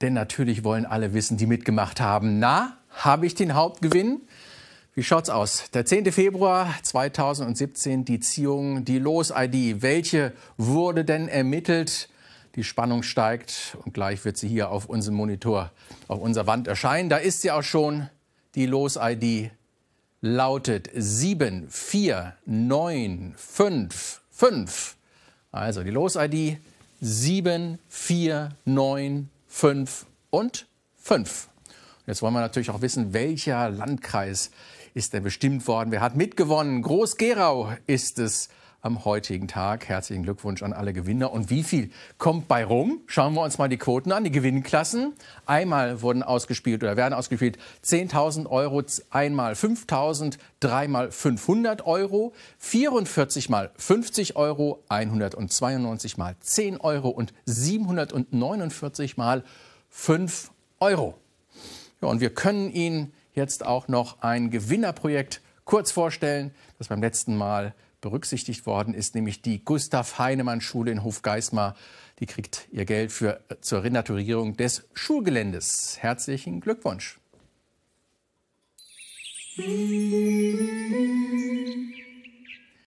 Denn natürlich wollen alle wissen, die mitgemacht haben. Na, habe ich den Hauptgewinn? Wie schaut's aus? Der 10. Februar 2017, die Ziehung, die Los-ID. Welche wurde denn ermittelt? Die Spannung steigt und gleich wird sie hier auf unserem Monitor, auf unserer Wand erscheinen. Da ist sie auch schon. Die Los-ID lautet 74955. Also die Los-ID 7495 und 5. Jetzt wollen wir natürlich auch wissen, welcher Landkreis ist denn bestimmt worden? Wer hat mitgewonnen? Groß-Gerau ist es am heutigen Tag. Herzlichen Glückwunsch an alle Gewinner. Und wie viel kommt bei rum? Schauen wir uns mal die Quoten an, die Gewinnklassen. Einmal wurden ausgespielt oder werden ausgespielt 10.000 Euro, einmal 5.000, dreimal 500 Euro, 44 mal 50 Euro, 192 mal 10 Euro und 749 mal 5 Euro. Ja, und wir können Ihnen jetzt auch noch ein Gewinnerprojekt kurz vorstellen, das beim letzten Mal berücksichtigt worden ist, nämlich die Gustav Heinemann Schule in Hofgeismar. Die kriegt ihr Geld für, äh, zur Renaturierung des Schulgeländes. Herzlichen Glückwunsch.